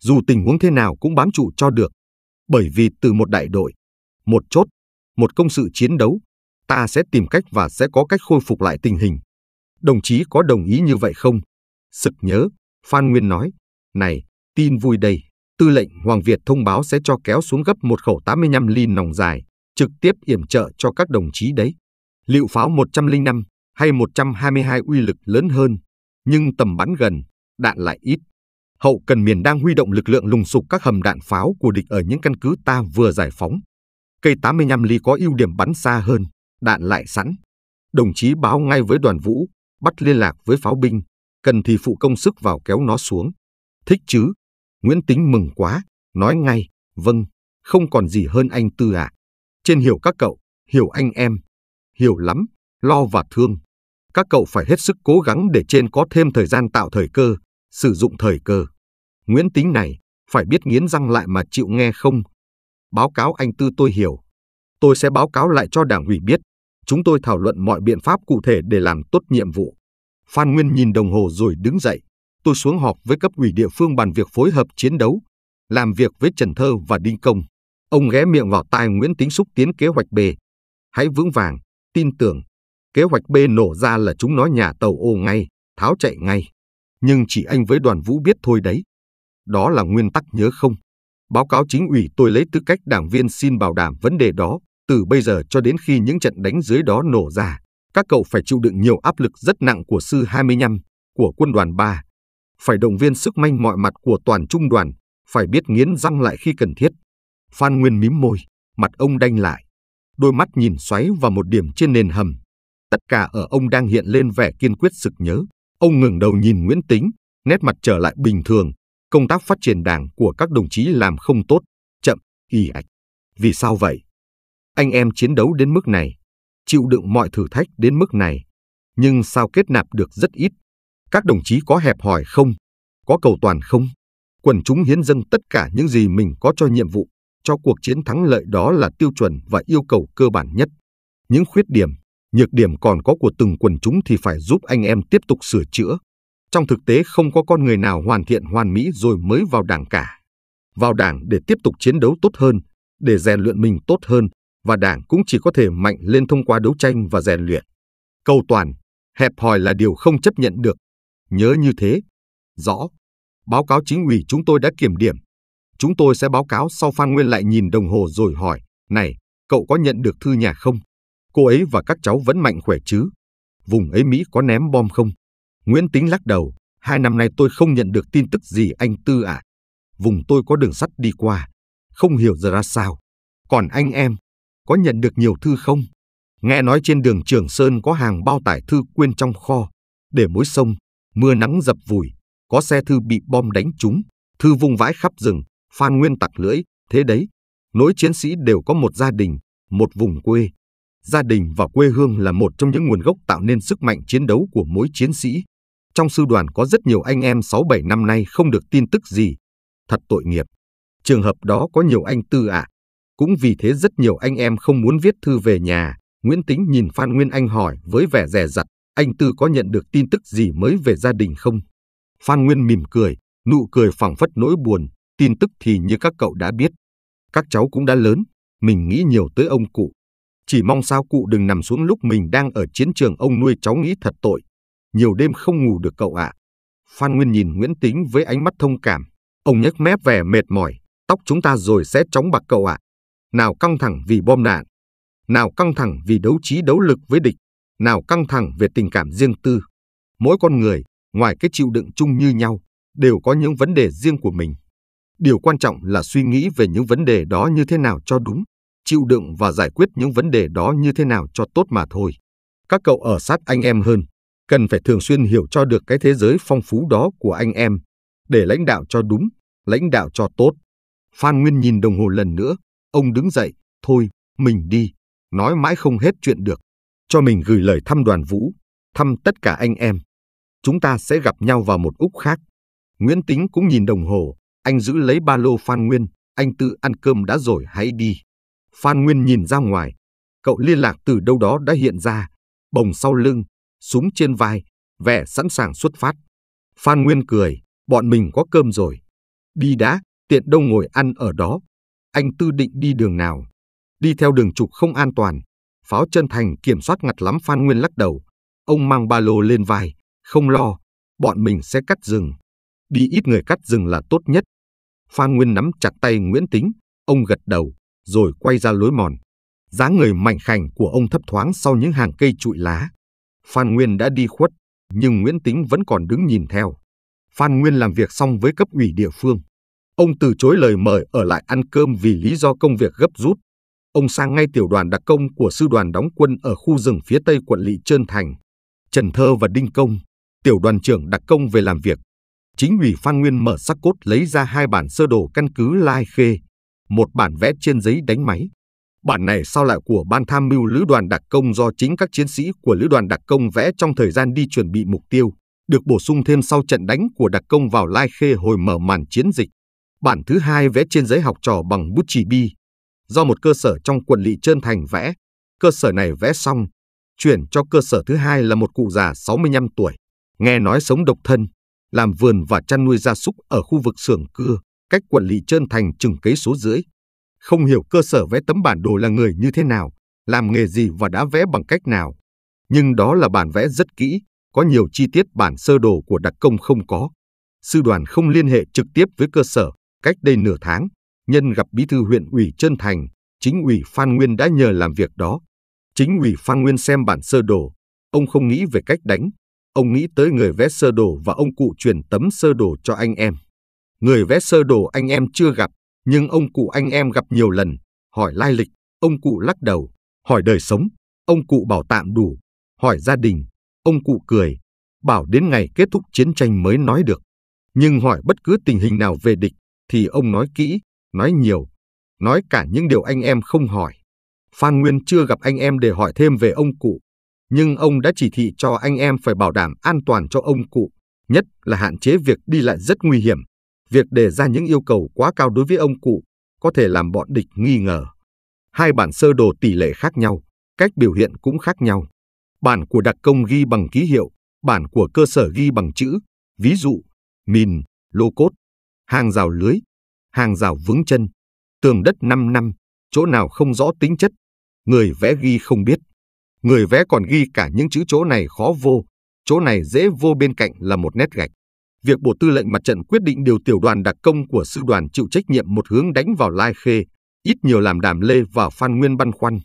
dù tình huống thế nào cũng bám trụ cho được, bởi vì từ một đại đội, một chốt, một công sự chiến đấu, ta sẽ tìm cách và sẽ có cách khôi phục lại tình hình. Đồng chí có đồng ý như vậy không? Sực nhớ, Phan Nguyên nói, này, tin vui đây. Tư lệnh Hoàng Việt thông báo sẽ cho kéo xuống gấp một khẩu 85 ly nòng dài, trực tiếp yểm trợ cho các đồng chí đấy. Liệu pháo 105 hay 122 uy lực lớn hơn, nhưng tầm bắn gần, đạn lại ít. Hậu cần miền đang huy động lực lượng lùng sục các hầm đạn pháo của địch ở những căn cứ ta vừa giải phóng. Cây 85 ly có ưu điểm bắn xa hơn, đạn lại sẵn. Đồng chí báo ngay với đoàn vũ, bắt liên lạc với pháo binh, cần thì phụ công sức vào kéo nó xuống. Thích chứ? Nguyễn Tính mừng quá, nói ngay, vâng, không còn gì hơn anh Tư À. Trên hiểu các cậu, hiểu anh em, hiểu lắm, lo và thương. Các cậu phải hết sức cố gắng để trên có thêm thời gian tạo thời cơ, sử dụng thời cơ. Nguyễn Tính này, phải biết nghiến răng lại mà chịu nghe không, báo cáo anh Tư tôi hiểu. Tôi sẽ báo cáo lại cho đảng ủy biết. Chúng tôi thảo luận mọi biện pháp cụ thể để làm tốt nhiệm vụ. Phan Nguyên nhìn đồng hồ rồi đứng dậy. Tôi xuống họp với cấp ủy địa phương bàn việc phối hợp chiến đấu, làm việc với Trần Thơ và Đinh Công. Ông ghé miệng vào tai Nguyễn Tính xúc tiến kế hoạch B. Hãy vững vàng, tin tưởng. Kế hoạch B nổ ra là chúng nó nhà tàu ô ngay, tháo chạy ngay. Nhưng chỉ anh với đoàn vũ biết thôi đấy. Đó là nguyên tắc nhớ không? Báo cáo chính ủy tôi lấy tư cách đảng viên xin bảo đảm vấn đề đó, từ bây giờ cho đến khi những trận đánh dưới đó nổ ra, các cậu phải chịu đựng nhiều áp lực rất nặng của sư 25, của quân đoàn 3. Phải động viên sức manh mọi mặt của toàn trung đoàn, phải biết nghiến răng lại khi cần thiết. Phan Nguyên mím môi, mặt ông đanh lại. Đôi mắt nhìn xoáy vào một điểm trên nền hầm. Tất cả ở ông đang hiện lên vẻ kiên quyết sực nhớ. Ông ngừng đầu nhìn Nguyễn Tính, nét mặt trở lại bình thường, công tác phát triển đảng của các đồng chí làm không tốt, chậm, ỉ ạch. Vì sao vậy? Anh em chiến đấu đến mức này, chịu đựng mọi thử thách đến mức này, nhưng sao kết nạp được rất ít? Các đồng chí có hẹp hòi không? Có cầu toàn không? Quần chúng hiến dâng tất cả những gì mình có cho nhiệm vụ, cho cuộc chiến thắng lợi đó là tiêu chuẩn và yêu cầu cơ bản nhất. Những khuyết điểm, nhược điểm còn có của từng quần chúng thì phải giúp anh em tiếp tục sửa chữa, trong thực tế không có con người nào hoàn thiện hoàn mỹ rồi mới vào đảng cả. Vào đảng để tiếp tục chiến đấu tốt hơn, để rèn luyện mình tốt hơn và đảng cũng chỉ có thể mạnh lên thông qua đấu tranh và rèn luyện. Câu toàn, hẹp hòi là điều không chấp nhận được. Nhớ như thế. Rõ. Báo cáo chính ủy chúng tôi đã kiểm điểm. Chúng tôi sẽ báo cáo sau Phan Nguyên lại nhìn đồng hồ rồi hỏi, này, cậu có nhận được thư nhà không? Cô ấy và các cháu vẫn mạnh khỏe chứ? Vùng ấy Mỹ có ném bom không? Nguyễn Tính lắc đầu, hai năm nay tôi không nhận được tin tức gì anh Tư ạ. À. Vùng tôi có đường sắt đi qua, không hiểu giờ ra sao. Còn anh em, có nhận được nhiều thư không? Nghe nói trên đường Trường Sơn có hàng bao tải thư quên trong kho, để mối sông, mưa nắng dập vùi, có xe thư bị bom đánh trúng, thư vung vãi khắp rừng, Phan Nguyên tặc lưỡi, thế đấy. Nỗi chiến sĩ đều có một gia đình, một vùng quê. Gia đình và quê hương là một trong những nguồn gốc tạo nên sức mạnh chiến đấu của mỗi chiến sĩ. Trong sư đoàn có rất nhiều anh em 6-7 năm nay không được tin tức gì. Thật tội nghiệp. Trường hợp đó có nhiều anh tư ạ. À. Cũng vì thế rất nhiều anh em không muốn viết thư về nhà. Nguyễn Tính nhìn Phan Nguyên Anh hỏi với vẻ rẻ rặt, anh Tư có nhận được tin tức gì mới về gia đình không? Phan Nguyên mỉm cười, nụ cười phảng phất nỗi buồn, tin tức thì như các cậu đã biết. Các cháu cũng đã lớn, mình nghĩ nhiều tới ông cụ. Chỉ mong sao cụ đừng nằm xuống lúc mình đang ở chiến trường ông nuôi cháu nghĩ thật tội nhiều đêm không ngủ được cậu ạ. Phan Nguyên nhìn Nguyễn Tính với ánh mắt thông cảm. Ông nhếch mép vẻ mệt mỏi, tóc chúng ta rồi sẽ chóng bạc cậu ạ. Nào căng thẳng vì bom đạn, nào căng thẳng vì đấu trí đấu lực với địch, nào căng thẳng về tình cảm riêng tư. Mỗi con người, ngoài cái chịu đựng chung như nhau, đều có những vấn đề riêng của mình. Điều quan trọng là suy nghĩ về những vấn đề đó như thế nào cho đúng, chịu đựng và giải quyết những vấn đề đó như thế nào cho tốt mà thôi. Các cậu ở sát anh em hơn, cần phải thường xuyên hiểu cho được cái thế giới phong phú đó của anh em để lãnh đạo cho đúng, lãnh đạo cho tốt. Phan Nguyên nhìn đồng hồ lần nữa, ông đứng dậy, thôi, mình đi, nói mãi không hết chuyện được. Cho mình gửi lời thăm đoàn vũ, thăm tất cả anh em. Chúng ta sẽ gặp nhau vào một úc khác. Nguyễn Tính cũng nhìn đồng hồ, anh giữ lấy ba lô Phan Nguyên, anh tự ăn cơm đã rồi hãy đi. Phan Nguyên nhìn ra ngoài, cậu liên lạc từ đâu đó đã hiện ra, bồng sau lưng, súng trên vai, vẻ sẵn sàng xuất phát. Phan Nguyên cười, bọn mình có cơm rồi. Đi đã, tiện đâu ngồi ăn ở đó. Anh Tư định đi đường nào? Đi theo đường trục không an toàn. Pháo chân thành kiểm soát ngặt lắm Phan Nguyên lắc đầu. Ông mang ba lô lên vai, không lo, bọn mình sẽ cắt rừng. Đi ít người cắt rừng là tốt nhất. Phan Nguyên nắm chặt tay Nguyễn Tính, ông gật đầu, rồi quay ra lối mòn. dáng người mảnh khảnh của ông thấp thoáng sau những hàng cây trụi lá. Phan Nguyên đã đi khuất, nhưng Nguyễn Tính vẫn còn đứng nhìn theo. Phan Nguyên làm việc xong với cấp ủy địa phương. Ông từ chối lời mời ở lại ăn cơm vì lý do công việc gấp rút. Ông sang ngay tiểu đoàn đặc công của sư đoàn đóng quân ở khu rừng phía tây quận lỵ Trơn Thành. Trần Thơ và Đinh Công, tiểu đoàn trưởng đặc công về làm việc. Chính ủy Phan Nguyên mở sắc cốt lấy ra hai bản sơ đồ căn cứ Lai Khê, một bản vẽ trên giấy đánh máy, Bản này sao lại của Ban Tham mưu Lữ đoàn Đặc công do chính các chiến sĩ của Lữ đoàn Đặc công vẽ trong thời gian đi chuẩn bị mục tiêu, được bổ sung thêm sau trận đánh của Đặc công vào Lai Khê hồi mở màn chiến dịch. Bản thứ hai vẽ trên giấy học trò bằng bút chì bi. Do một cơ sở trong quận lỵ Trơn Thành vẽ, cơ sở này vẽ xong, chuyển cho cơ sở thứ hai là một cụ già 65 tuổi, nghe nói sống độc thân, làm vườn và chăn nuôi gia súc ở khu vực xưởng cưa, cách quận lỵ Trơn Thành chừng cấy số dưới không hiểu cơ sở vẽ tấm bản đồ là người như thế nào, làm nghề gì và đã vẽ bằng cách nào. Nhưng đó là bản vẽ rất kỹ, có nhiều chi tiết bản sơ đồ của đặc công không có. Sư đoàn không liên hệ trực tiếp với cơ sở, cách đây nửa tháng, nhân gặp bí thư huyện ủy Trân Thành, chính ủy Phan Nguyên đã nhờ làm việc đó. Chính ủy Phan Nguyên xem bản sơ đồ, ông không nghĩ về cách đánh, ông nghĩ tới người vẽ sơ đồ và ông cụ truyền tấm sơ đồ cho anh em. Người vẽ sơ đồ anh em chưa gặp, nhưng ông cụ anh ừ. em gặp nhiều lần, hỏi lai lịch, ông cụ lắc đầu, hỏi đời sống, ông cụ bảo tạm đủ, hỏi gia đình, ông cụ cười, bảo đến ngày kết thúc chiến tranh mới nói được. Nhưng hỏi bất cứ tình hình nào về địch thì ông nói kỹ, nói nhiều, nói cả những điều anh em không hỏi. Phan Nguyên chưa gặp anh em để hỏi thêm về ông cụ, nhưng ông đã chỉ thị cho anh em phải bảo đảm an toàn cho ông cụ, nhất là hạn chế việc đi lại rất nguy hiểm Việc đề ra những yêu cầu quá cao đối với ông cụ có thể làm bọn địch nghi ngờ. Hai bản sơ đồ tỷ lệ khác nhau, cách biểu hiện cũng khác nhau. Bản của đặc công ghi bằng ký hiệu, bản của cơ sở ghi bằng chữ, ví dụ, mìn, lô cốt, hàng rào lưới, hàng rào vững chân, tường đất 5 năm, chỗ nào không rõ tính chất, người vẽ ghi không biết. Người vẽ còn ghi cả những chữ chỗ này khó vô, chỗ này dễ vô bên cạnh là một nét gạch việc Bộ Tư lệnh Mặt trận quyết định điều tiểu đoàn đặc công của sư đoàn chịu trách nhiệm một hướng đánh vào Lai Khê, ít nhiều làm Đàm Lê và Phan Nguyên băn khoăn.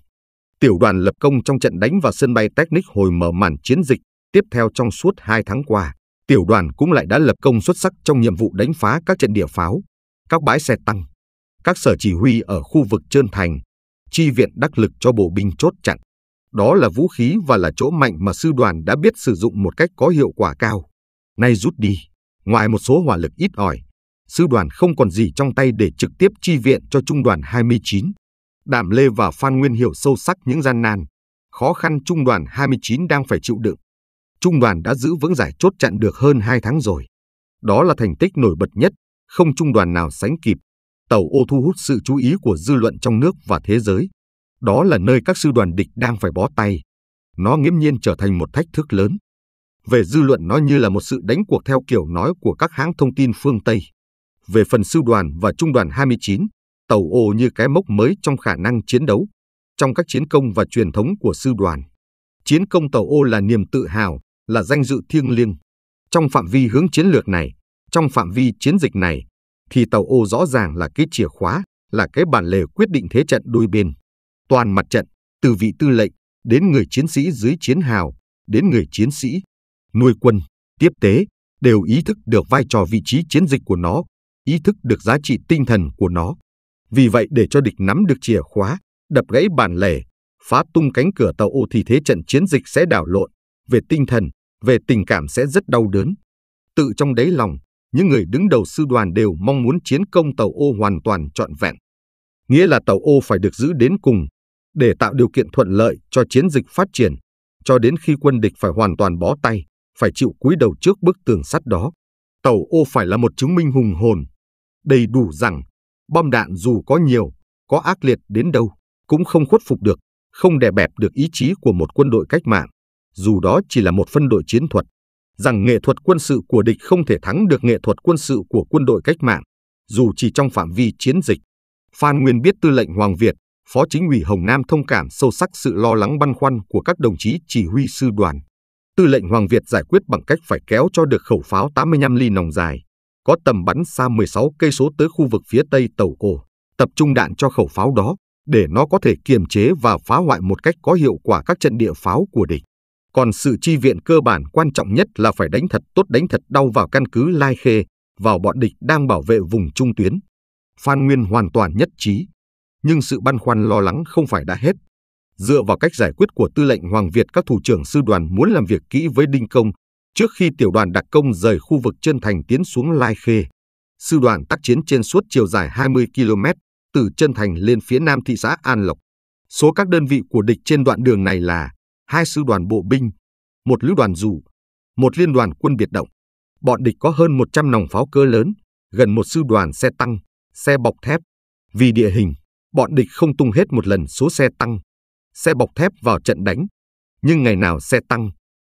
Tiểu đoàn lập công trong trận đánh vào sân bay Technic hồi mở màn chiến dịch, tiếp theo trong suốt 2 tháng qua, tiểu đoàn cũng lại đã lập công xuất sắc trong nhiệm vụ đánh phá các trận địa pháo, các bãi xe tăng, các sở chỉ huy ở khu vực Trơn Thành, chi viện đắc lực cho bộ binh chốt chặn. Đó là vũ khí và là chỗ mạnh mà sư đoàn đã biết sử dụng một cách có hiệu quả cao. Nay rút đi, Ngoài một số hỏa lực ít ỏi, sư đoàn không còn gì trong tay để trực tiếp chi viện cho trung đoàn 29. đạm Lê và Phan Nguyên hiểu sâu sắc những gian nan, khó khăn trung đoàn 29 đang phải chịu đựng. Trung đoàn đã giữ vững giải chốt chặn được hơn 2 tháng rồi. Đó là thành tích nổi bật nhất, không trung đoàn nào sánh kịp. Tàu ô thu hút sự chú ý của dư luận trong nước và thế giới. Đó là nơi các sư đoàn địch đang phải bó tay. Nó nghiễm nhiên trở thành một thách thức lớn. Về dư luận nó như là một sự đánh cuộc theo kiểu nói của các hãng thông tin phương Tây. Về phần sư đoàn và trung đoàn 29, tàu ô như cái mốc mới trong khả năng chiến đấu, trong các chiến công và truyền thống của sư đoàn. Chiến công tàu ô là niềm tự hào, là danh dự thiêng liêng. Trong phạm vi hướng chiến lược này, trong phạm vi chiến dịch này, thì tàu ô rõ ràng là cái chìa khóa, là cái bản lề quyết định thế trận đôi bên. Toàn mặt trận, từ vị tư lệnh, đến người chiến sĩ dưới chiến hào, đến người chiến sĩ nuôi quân, tiếp tế đều ý thức được vai trò vị trí chiến dịch của nó, ý thức được giá trị tinh thần của nó. Vì vậy để cho địch nắm được chìa khóa, đập gãy bản lề, phá tung cánh cửa tàu ô thì thế trận chiến dịch sẽ đảo lộn, về tinh thần, về tình cảm sẽ rất đau đớn. Tự trong đáy lòng, những người đứng đầu sư đoàn đều mong muốn chiến công tàu ô hoàn toàn trọn vẹn. Nghĩa là tàu ô phải được giữ đến cùng, để tạo điều kiện thuận lợi cho chiến dịch phát triển, cho đến khi quân địch phải hoàn toàn bó tay phải chịu cúi đầu trước bức tường sắt đó. Tàu ô phải là một chứng minh hùng hồn, đầy đủ rằng bom đạn dù có nhiều, có ác liệt đến đâu, cũng không khuất phục được, không đè bẹp được ý chí của một quân đội cách mạng, dù đó chỉ là một phân đội chiến thuật, rằng nghệ thuật quân sự của địch không thể thắng được nghệ thuật quân sự của quân đội cách mạng, dù chỉ trong phạm vi chiến dịch. Phan Nguyên biết tư lệnh Hoàng Việt, Phó Chính ủy Hồng Nam thông cảm sâu sắc sự lo lắng băn khoăn của các đồng chí chỉ huy sư đoàn tư lệnh Hoàng Việt giải quyết bằng cách phải kéo cho được khẩu pháo 85 ly nòng dài, có tầm bắn xa 16 cây số tới khu vực phía tây tàu cổ, tập trung đạn cho khẩu pháo đó để nó có thể kiềm chế và phá hoại một cách có hiệu quả các trận địa pháo của địch. Còn sự chi viện cơ bản quan trọng nhất là phải đánh thật tốt đánh thật đau vào căn cứ Lai Khê, vào bọn địch đang bảo vệ vùng trung tuyến. Phan Nguyên hoàn toàn nhất trí. Nhưng sự băn khoăn lo lắng không phải đã hết Dựa vào cách giải quyết của tư lệnh Hoàng Việt các thủ trưởng sư đoàn muốn làm việc kỹ với Đinh Công trước khi tiểu đoàn đặc công rời khu vực chân thành tiến xuống Lai Khê. Sư đoàn tác chiến trên suốt chiều dài 20 km từ chân thành lên phía nam thị xã An Lộc. Số các đơn vị của địch trên đoạn đường này là hai sư đoàn bộ binh, một lữ đoàn dù, một liên đoàn quân biệt động. Bọn địch có hơn 100 nòng pháo cơ lớn, gần một sư đoàn xe tăng, xe bọc thép. Vì địa hình, bọn địch không tung hết một lần số xe tăng, xe bọc thép vào trận đánh. Nhưng ngày nào xe tăng,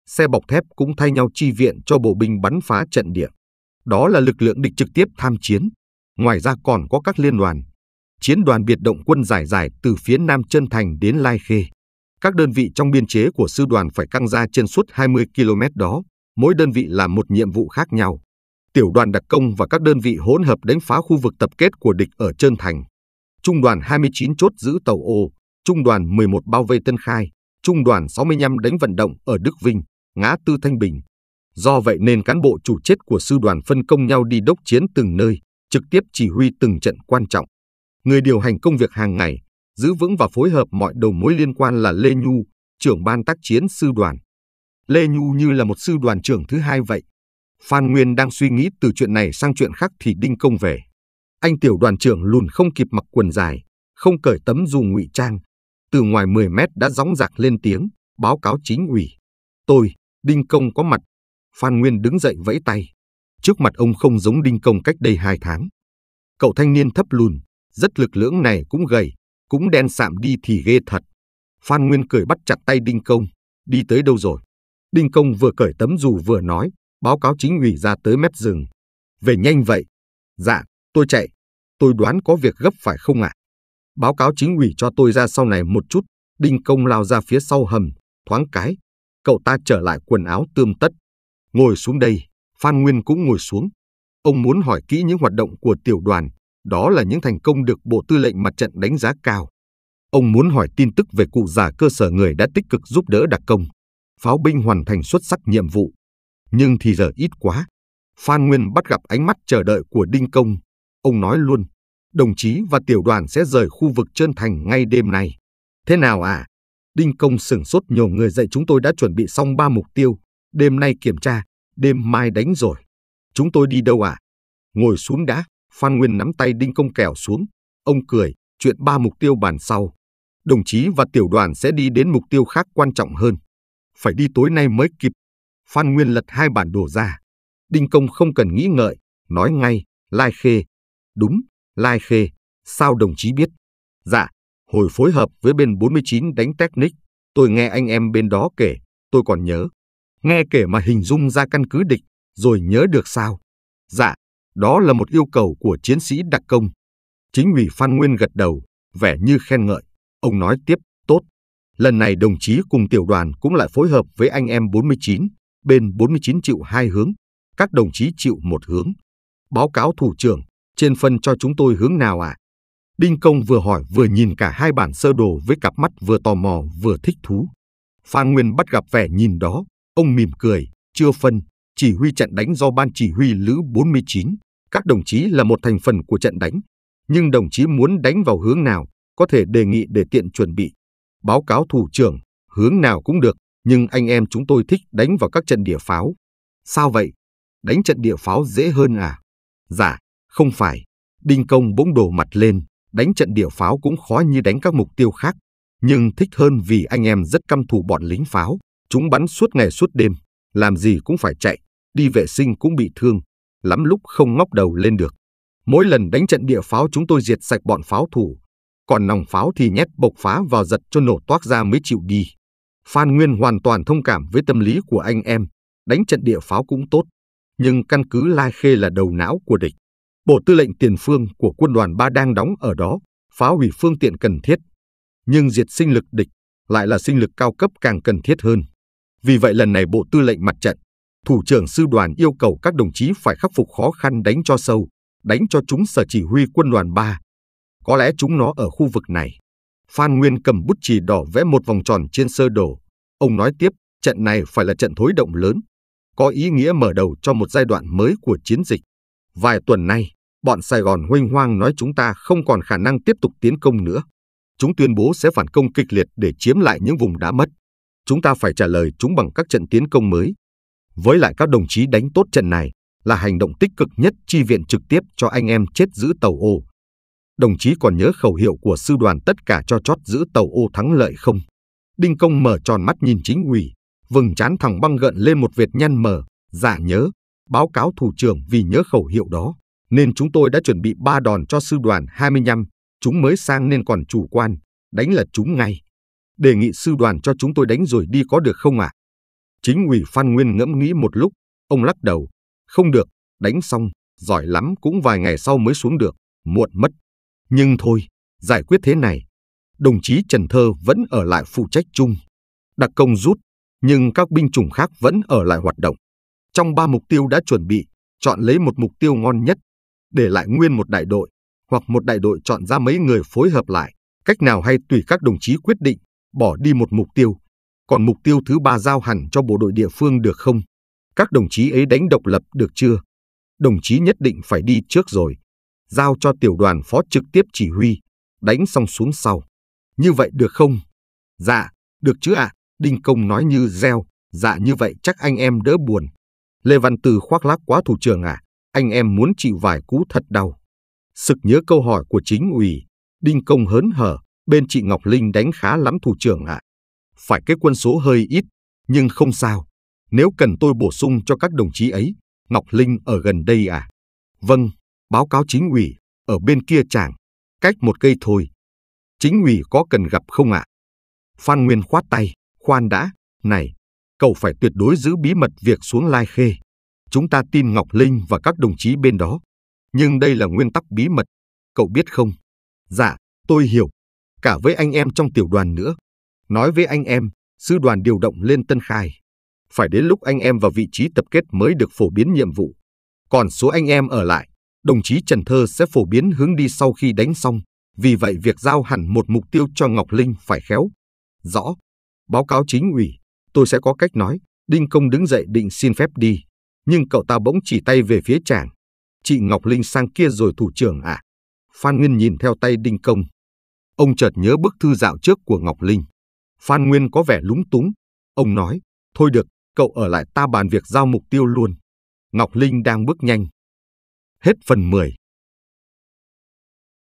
xe bọc thép cũng thay nhau chi viện cho bộ binh bắn phá trận địa. Đó là lực lượng địch trực tiếp tham chiến. Ngoài ra còn có các liên đoàn, chiến đoàn biệt động quân giải giải từ phía Nam Trân Thành đến Lai Khê. Các đơn vị trong biên chế của sư đoàn phải căng ra trên suốt 20 km đó, mỗi đơn vị làm một nhiệm vụ khác nhau. Tiểu đoàn đặc công và các đơn vị hỗn hợp đánh phá khu vực tập kết của địch ở Trân Thành. Trung đoàn 29 chốt giữ tàu ô, Trung đoàn 11 bao vây Tân Khai, Trung đoàn 65 đánh vận động ở Đức Vinh, ngã tư Thanh Bình. Do vậy nên cán bộ chủ chết của sư đoàn phân công nhau đi đốc chiến từng nơi, trực tiếp chỉ huy từng trận quan trọng. Người điều hành công việc hàng ngày, giữ vững và phối hợp mọi đầu mối liên quan là Lê Nhu, trưởng ban tác chiến sư đoàn. Lê Nhu như là một sư đoàn trưởng thứ hai vậy. Phan Nguyên đang suy nghĩ từ chuyện này sang chuyện khác thì Đinh Công về. Anh tiểu đoàn trưởng lùn không kịp mặc quần dài, không cởi tấm dù ngụy trang, từ ngoài 10 mét đã gióng giạc lên tiếng, báo cáo chính ủy. Tôi, Đinh Công có mặt. Phan Nguyên đứng dậy vẫy tay. Trước mặt ông không giống Đinh Công cách đây hai tháng. Cậu thanh niên thấp lùn, rất lực lưỡng này cũng gầy, cũng đen sạm đi thì ghê thật. Phan Nguyên cười bắt chặt tay Đinh Công, đi tới đâu rồi? Đinh Công vừa cởi tấm dù vừa nói, báo cáo chính ủy ra tới mép rừng. Về nhanh vậy. Dạ, tôi chạy. Tôi đoán có việc gấp phải không ạ? À? báo cáo chính ủy cho tôi ra sau này một chút, đinh công lao ra phía sau hầm, thoáng cái, cậu ta trở lại quần áo tươm tất. Ngồi xuống đây, Phan Nguyên cũng ngồi xuống. Ông muốn hỏi kỹ những hoạt động của tiểu đoàn, đó là những thành công được Bộ Tư lệnh Mặt trận đánh giá cao. Ông muốn hỏi tin tức về cụ già cơ sở người đã tích cực giúp đỡ đặc công. Pháo binh hoàn thành xuất sắc nhiệm vụ. Nhưng thì giờ ít quá. Phan Nguyên bắt gặp ánh mắt chờ đợi của Đinh Công. Ông nói luôn, đồng chí và tiểu đoàn sẽ rời khu vực chân thành ngay đêm nay. Thế nào à? Đinh Công sửng sốt nhiều người dạy chúng tôi đã chuẩn bị xong ba mục tiêu, đêm nay kiểm tra, đêm mai đánh rồi. Chúng tôi đi đâu à? Ngồi xuống đã, Phan Nguyên nắm tay Đinh Công kẻo xuống. Ông cười, chuyện ba mục tiêu bàn sau. Đồng chí và tiểu đoàn sẽ đi đến mục tiêu khác quan trọng hơn. Phải đi tối nay mới kịp. Phan Nguyên lật hai bản đồ ra. Đinh Công không cần nghĩ ngợi, nói ngay, Lai Khê. Đúng, Lai Khê, sao đồng chí biết? Dạ, hồi phối hợp với bên 49 đánh Technic, tôi nghe anh em bên đó kể, tôi còn nhớ. Nghe kể mà hình dung ra căn cứ địch, rồi nhớ được sao? Dạ, đó là một yêu cầu của chiến sĩ đặc công. Chính ủy Phan Nguyên gật đầu, vẻ như khen ngợi. Ông nói tiếp, tốt. Lần này đồng chí cùng tiểu đoàn cũng lại phối hợp với anh em 49, bên 49 chịu hai hướng, các đồng chí chịu một hướng. Báo cáo thủ trưởng, trên phân cho chúng tôi hướng nào à? Đinh Công vừa hỏi vừa nhìn cả hai bản sơ đồ với cặp mắt vừa tò mò vừa thích thú. Phan Nguyên bắt gặp vẻ nhìn đó, ông mỉm cười, chưa phân, chỉ huy trận đánh do ban chỉ huy Lữ 49. Các đồng chí là một thành phần của trận đánh, nhưng đồng chí muốn đánh vào hướng nào, có thể đề nghị để tiện chuẩn bị. Báo cáo thủ trưởng, hướng nào cũng được, nhưng anh em chúng tôi thích đánh vào các trận địa pháo. Sao vậy? Đánh trận địa pháo dễ hơn à? Dạ, không phải, đinh công bỗng đổ mặt lên, đánh trận địa pháo cũng khó như đánh các mục tiêu khác, nhưng thích hơn vì anh em rất căm thù bọn lính pháo, chúng bắn suốt ngày suốt đêm, làm gì cũng phải chạy, đi vệ sinh cũng bị thương, lắm lúc không ngóc đầu lên được. Mỗi lần đánh trận địa pháo chúng tôi diệt sạch bọn pháo thủ, còn nòng pháo thì nhét bộc phá vào giật cho nổ toác ra mới chịu đi. Phan Nguyên hoàn toàn thông cảm với tâm lý của anh em, đánh trận địa pháo cũng tốt, nhưng căn cứ Lai Khê là đầu não của địch, Bộ Tư lệnh Tiền Phương của quân đoàn 3 đang đóng ở đó, phá hủy phương tiện cần thiết. Nhưng diệt sinh lực địch lại là sinh lực cao cấp càng cần thiết hơn. Vì vậy lần này Bộ Tư lệnh Mặt trận, Thủ trưởng Sư đoàn yêu cầu các đồng chí phải khắc phục khó khăn đánh cho sâu, đánh cho chúng sở chỉ huy quân đoàn 3. Có lẽ chúng nó ở khu vực này. Phan Nguyên cầm bút chì đỏ vẽ một vòng tròn trên sơ đồ. Ông nói tiếp, trận này phải là trận thối động lớn, có ý nghĩa mở đầu cho một giai đoạn mới của chiến dịch. Vài tuần nay, bọn Sài Gòn huênh hoang nói chúng ta không còn khả năng tiếp tục tiến công nữa. Chúng tuyên bố sẽ phản công kịch liệt để chiếm lại những vùng đã mất. Chúng ta phải trả lời chúng bằng các trận tiến công mới. Với lại các đồng chí đánh tốt trận này là hành động tích cực nhất chi viện trực tiếp cho anh em chết giữ tàu ô. Đồng chí còn nhớ khẩu hiệu của sư đoàn tất cả cho chót giữ tàu ô thắng lợi không? Đinh Công mở tròn mắt nhìn chính ủy, vừng chán thẳng băng gợn lên một vệt nhăn mờ, giả dạ nhớ, báo cáo thủ trưởng vì nhớ khẩu hiệu đó, nên chúng tôi đã chuẩn bị ba đòn cho sư đoàn 25, chúng mới sang nên còn chủ quan, đánh là chúng ngay. Đề nghị sư đoàn cho chúng tôi đánh rồi đi có được không ạ? À? Chính ủy Phan Nguyên ngẫm nghĩ một lúc, ông lắc đầu, không được, đánh xong, giỏi lắm cũng vài ngày sau mới xuống được, muộn mất. Nhưng thôi, giải quyết thế này. Đồng chí Trần Thơ vẫn ở lại phụ trách chung. Đặc công rút, nhưng các binh chủng khác vẫn ở lại hoạt động. Trong ba mục tiêu đã chuẩn bị, chọn lấy một mục tiêu ngon nhất, để lại nguyên một đại đội, hoặc một đại đội chọn ra mấy người phối hợp lại, cách nào hay tùy các đồng chí quyết định, bỏ đi một mục tiêu. Còn mục tiêu thứ ba giao hẳn cho bộ đội địa phương được không? Các đồng chí ấy đánh độc lập được chưa? Đồng chí nhất định phải đi trước rồi. Giao cho tiểu đoàn phó trực tiếp chỉ huy, đánh xong xuống sau. Như vậy được không? Dạ, được chứ ạ, à? Đinh Công nói như reo, dạ như vậy chắc anh em đỡ buồn. Lê Văn Tư khoác lác quá thủ trưởng à, anh em muốn chịu vài cú thật đau. Sực nhớ câu hỏi của chính ủy, Đinh Công hớn hở, bên chị Ngọc Linh đánh khá lắm thủ trưởng ạ. À. Phải cái quân số hơi ít, nhưng không sao. Nếu cần tôi bổ sung cho các đồng chí ấy, Ngọc Linh ở gần đây à? Vâng, báo cáo chính ủy, ở bên kia chàng, cách một cây thôi. Chính ủy có cần gặp không ạ? À? Phan Nguyên khoát tay, khoan đã, này, cậu phải tuyệt đối giữ bí mật việc xuống Lai Khê. Chúng ta tin Ngọc Linh và các đồng chí bên đó. Nhưng đây là nguyên tắc bí mật, cậu biết không? Dạ, tôi hiểu. Cả với anh em trong tiểu đoàn nữa. Nói với anh em, sư đoàn điều động lên Tân Khai. Phải đến lúc anh em vào vị trí tập kết mới được phổ biến nhiệm vụ. Còn số anh em ở lại, đồng chí Trần Thơ sẽ phổ biến hướng đi sau khi đánh xong. Vì vậy việc giao hẳn một mục tiêu cho Ngọc Linh phải khéo. Rõ. Báo cáo chính ủy. Tôi sẽ có cách nói. Đinh Công đứng dậy định xin phép đi. Nhưng cậu ta bỗng chỉ tay về phía chàng. Chị Ngọc Linh sang kia rồi thủ trưởng ạ. À? Phan Nguyên nhìn theo tay Đinh Công. Ông chợt nhớ bức thư dạo trước của Ngọc Linh. Phan Nguyên có vẻ lúng túng. Ông nói, thôi được, cậu ở lại ta bàn việc giao mục tiêu luôn. Ngọc Linh đang bước nhanh. Hết phần 10.